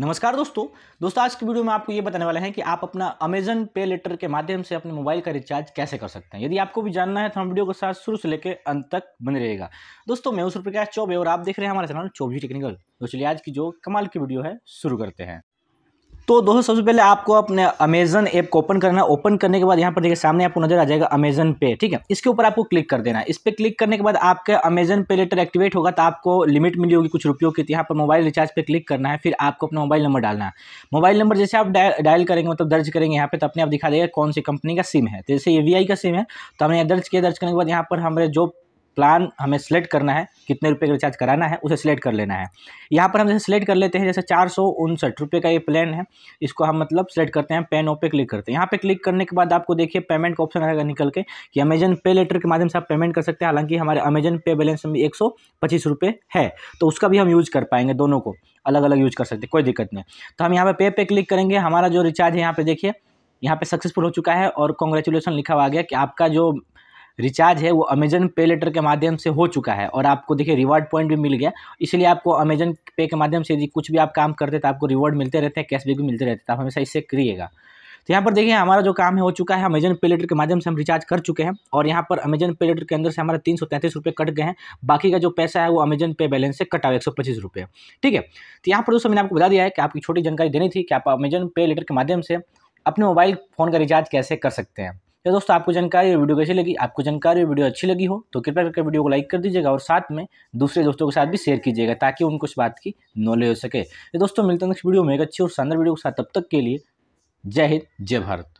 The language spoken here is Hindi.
नमस्कार दोस्तों दोस्तों आज की वीडियो में आपको ये बताने वाले हैं कि आप अपना अमेजन पे लेटर के माध्यम से अपने मोबाइल का रिचार्ज कैसे कर सकते हैं यदि आपको भी जानना है तो हम वीडियो के साथ शुरू से लेकर अंत तक बने रहेगा दोस्तों मैं उस प्रकाश चौबे और आप देख रहे हैं हमारे चैनल चौबी टेक्निकल तो चलिए आज की जो कमाल की वीडियो है शुरू करते हैं तो दोस्तों सबसे पहले आपको अपने अमेजन ऐप को ओपन करना ओपन करने के बाद यहाँ पर देखिए सामने आपको नजर आ जाएगा अमेजन पे ठीक है इसके ऊपर आपको क्लिक कर देना है इस पर क्लिक करने के बाद आपके अमेजन पे लेटर एक्टिवेट होगा तो आपको लिमिट मिली होगी कुछ रुपयों की तो यहाँ पर मोबाइल रिचार्ज पर क्लिक करना है फिर आपको अपना मोबाइल नंबर डालना है मोबाइल नंबर जैसे आप डायल करेंगे मतलब दर्ज करेंगे यहाँ पर तो अपने आप दिखा देगा कौन सी कंपनी का सिम है तो जैसे ये वी का सिम है तो हमने दर्ज किया दर्ज करने के बाद यहाँ पर हमारे जो प्लान हमें सेलेक्ट करना है कितने रुपये का रिचार्ज कराना है उसे सिलेक्ट कर लेना है यहाँ पर हम जैसे सिलेक्ट कर लेते हैं जैसे चार सौ उनसठ रुपये का ये प्लान है इसको हम मतलब सेलेक्ट करते हैं पेन ओ पे क्लिक करते हैं यहाँ पे क्लिक करने के बाद आपको देखिए पेमेंट का ऑप्शन आएगा निकल के कि अमेजन पे लेटर के माध्यम से आप पेमेंट कर सकते हैं हालांकि हमारे अमेजन पे बैलेंस में एक सौ पच्चीस रुपये है तो उसका भी हम यूज़ कर पाएंगे दोनों को अलग अलग यूज कर सकते हैं कोई दिक्कत नहीं तो हम यहाँ पर पे पे क्लिक करेंगे हमारा जो रिचार्ज है यहाँ पे देखिए यहाँ पे सक्सेसफुल हो चुका है और कॉन्ग्रेचुलेसन लिखा हुआ गया कि आपका जो रिचार्ज है वो अमेजन पे लेटर के माध्यम से हो चुका है और आपको देखिए रिवॉर्ड पॉइंट भी मिल गया इसलिए आपको अमेजन पे के माध्यम से यदि कुछ भी आप काम करते तो आपको रिवॉर्ड मिलते रहते हैं कैशबैक भी मिलते रहते हैं तो आप हमेशा इससे करिएगा तो यहाँ पर देखिए हमारा जो काम है हो चुका है अमेजन पे लेटर के माध्यम से हम रिचार्ज कर चुके हैं और यहाँ पर अमेजन पे लेटर के अंदर से हमारा तीन सौ तैंतीस रुपये कट गए हैं बाकी का जो पैसा है वो अमेजन पे बैलेंस से कटा हुआ एक सौ पच्चीस रुपये ठीक है तो यहाँ पर दोस्तों मैंने आपको बता दिया है कि आपकी छोटी जानकारी देनी थी कि आप अमेजन पे लेटर के माध्यम से अपने मोबाइल फ़ोन का रिचार्ज कैसे कर सकते हैं या दोस्तों आपको जानकारी वीडियो कैसी लगी आपको जानकारी वीडियो अच्छी लगी हो तो कृपया करके वीडियो को लाइक कर दीजिएगा और साथ में दूसरे दोस्तों के साथ भी शेयर कीजिएगा ताकि उनको इस बात की नॉलेज हो सके ये तो दोस्तों मिलते हैं नेक्स्ट वीडियो में एक अच्छी और शानदार वीडियो के साथ तब तक के लिए जय हिंद जय भारत